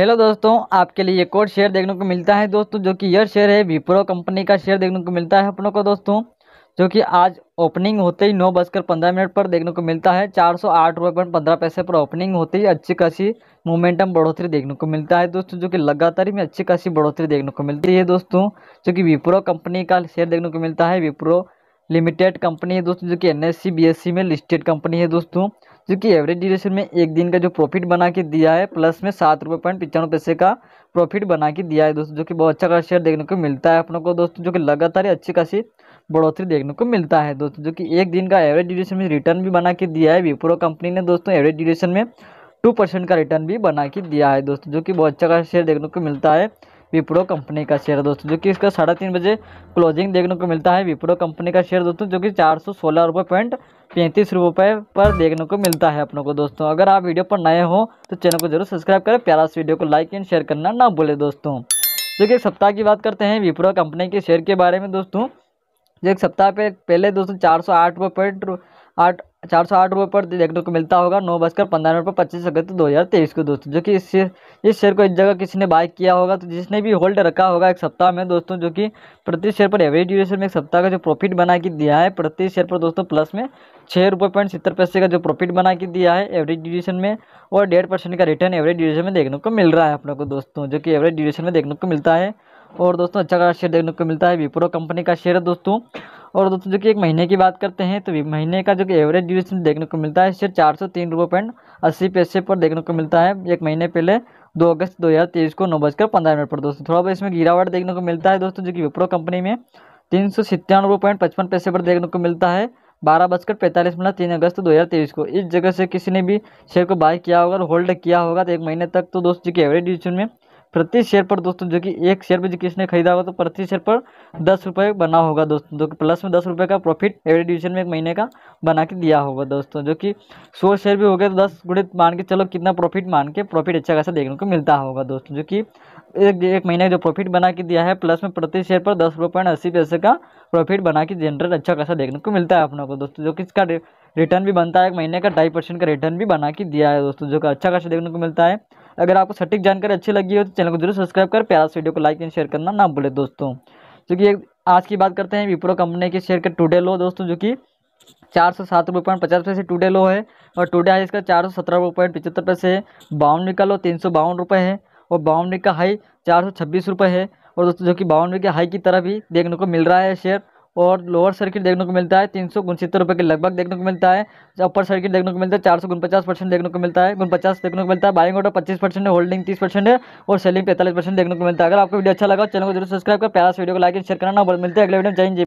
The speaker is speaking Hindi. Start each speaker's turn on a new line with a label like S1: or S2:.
S1: हेलो दोस्तों आपके लिए एक और शेयर देखने को मिलता है दोस्तों जो कि यह शेयर है विप्रो कंपनी का शेयर देखने को मिलता है अपनों को दोस्तों जो कि आज ओपनिंग होते ही नौ बजकर पंद्रह मिनट पर देखने को मिलता है चार सौ आठ रुपये पॉइंट पंद्रह पैसे पर ओपनिंग होते ही अच्छी खासी मोमेंटम बढ़ोतरी देखने को मिलता है दोस्तों जो कि लगातार ही में अच्छी खासी बढ़ोतरी देखने को मिलती है दोस्तों जो कि विप्रो कंपनी का शेयर देखने को मिलता है विप्रो लिमिटेड कंपनी है दोस्तों जो कि एन एस में लिस्टेड कंपनी है दोस्तों जो कि एवरेज ड्यूरेशन में एक दिन का जो प्रॉफिट बना के दिया है प्लस में सात रुपये पॉइंट पचानवे पैसे का प्रॉफिट बना के दिया है दोस्तों जो कि बहुत अच्छा खास शेयर देखने को मिलता है अपनों को दोस्तों जो कि लगातार अच्छी खासी बढ़ोतरी देखने को मिलता है दोस्तों जो कि एक दिन का एवरेज ड्यूरेशन में रिटर्न भी बना के दिया है विप्रो कंपनी ने दोस्तों एवरेज ड्यूरेशन में टू परसेंट का रिटर्न भी बना के दिया है दोस्तों जो कि बहुत अच्छा खास शेयर देखने को मिलता है विप्रो कंपनी का शेयर दोस्तों जो कि इसका साढ़े तीन बजे क्लोजिंग देखने को मिलता है विप्रो कंपनी का शेयर दोस्तों जो कि चार सौ सोलह रुपये पॉइंट पैंतीस रुपये पर देखने को मिलता है अपनों को दोस्तों अगर आप वीडियो पर नए हो तो चैनल को जरूर सब्सक्राइब करें प्यारा से वीडियो को लाइक एंड शेयर करना ना भूलें दोस्तों जो कि एक सप्ताह की बात करते हैं विप्रो कंपनी के शेयर के बारे में दोस्तों जो एक सप्ताह पे पहले दोस्तों चार सौ आठ रुपये पॉइंट आठ चार सौ आठ रुपये पर देखने को मिलता होगा नौ बजकर पंद्रह मिनट पर पच्चीस अगस्त दो हज़ार तेईस को दोस्तों जो कि इस शेयर इस शेयर को एक जगह किसी ने बाय किया होगा तो जिसने भी होल्ड रखा होगा एक सप्ताह में दोस्तों जो कि प्रति शेयर पर एवरेज ड्यूरेशन में एक सप्ताह का जो प्रॉफिट बना के दिया है प्रति शेयर पर दोस्तों प्लस में छः रुपये पॉइंट सत्तर पैसे का जो प्रॉफिट बना के दिया है एवरेज ड्यूरेशन में और डेढ़ परसेंट का रिटर्न एवरेज ड्यूरेशन में देखने को मिल रहा है अपने को दोस्तों जो कि एवरेज ड्यूरेशन में देखने को मिलता है और दोस्तों अच्छा खास शेयर देखने को मिलता है विप्रो कंपनी का शेयर है दोस्तों और दोस्तों जो कि एक महीने की बात करते हैं तो महीने का जो कि एवरेज ड्यूरेशन देखने को मिलता है सिर्फ चार सौ तीन रुपये पॉइंट अस्सी पैसे पर देखने को मिलता है एक महीने पहले दो अगस्त दो हज़ार तेईस को नौ बजकर पंद्रह मिनट पर दोस्तों थोड़ा बहुत इसमें गिरावट देखने को मिलता है दोस्तों जो कि विप्रो कंपनी में तीन सौ सितानवे पॉइंट पचपन पैसे पर देखने को मिलता है बारह बजकर पैंतालीस मिनट तीन अगस्त दो हज़ार तेईस को इस जगह से किसी ने भी शेयर को बाय किया होगा और होल्ड किया होगा तो एक महीने तक तो दोस्तों जो कि एवरेज ड्यूरेशन में प्रति शेयर पर दोस्तों जो कि एक शेयर पर किसने खरीदा होगा तो प्रति शेयर पर दस रुपये बना होगा दोस्तों जो कि प्लस में दस रुपये का प्रॉफिट एवरेज डिविजन में एक महीने का बना के दिया होगा दोस्तों जो कि सौ शेयर भी हो गया तो दस गुड़े मान के चलो कितना प्रॉफिट मान के प्रॉफिट अच्छा खासा देखने को मिलता होगा दोस्तों जो कि एक एक महीने का जो प्रॉफिट बना के दिया है प्लस में प्रति शेयर पर दस रुपये पॉइंट अस्सी पैसे का प्रॉफिट बना के जनरल अच्छा खासा देखने को मिलता है अपनों को दोस्तों जो कि इसका रिटर्न भी बनता है एक महीने का ढाई परसेंट का रिटर्न भी बना के दिया है दोस्तों जो कि अच्छा खासा देखने को मिलता है अगर आपको सटीक जानकारी अच्छी लगी हो तो चैनल को जरूर सब्सक्राइब कर प्यारा वीडियो को लाइक एंड शेयर करना ना भूले दोस्तों क्योंकि तो आज की बात करते हैं विप्रो कंपनी के शेयर के टूडे लो दोस्तों जो कि चार सौ सात रुपये पॉइंट पचास पैसे टूडे लो है और टूडे हाई इसका चार सौ सत्रह रुपये पॉइंट पचहत्तर पैसे है बावनवे का लो तीन सौ बावन रुपये है और बावनवे का हाई चार सौ छब्बीस रुपये है और दोस्तों जो कि बाउंड्री के हाई की तरफ ही देखने को मिल रहा है शेयर और लोअर सर्किट देखने को मिलता है तीन सौ रुपये के लगभग देखने को मिलता है अपर सर्किट देखने को मिलता है चार सौ उनपचास परसेंट देखने को मिलता है उनपचास देखने को मिलता है बाइंग ऑर्डर पच्चीस परसेंट है होल्डिंग तीस परसेंट है और सेलिंग पैंतालीस परसेंट देखने को मिलता है अगर आपको वीडियो अच्छा लगा चैनल को जरूर सब्सक्राइब कर प्यारा वीडियो को लाइक एंड शेयर करना मिलते हैं अगले वीडियो में जय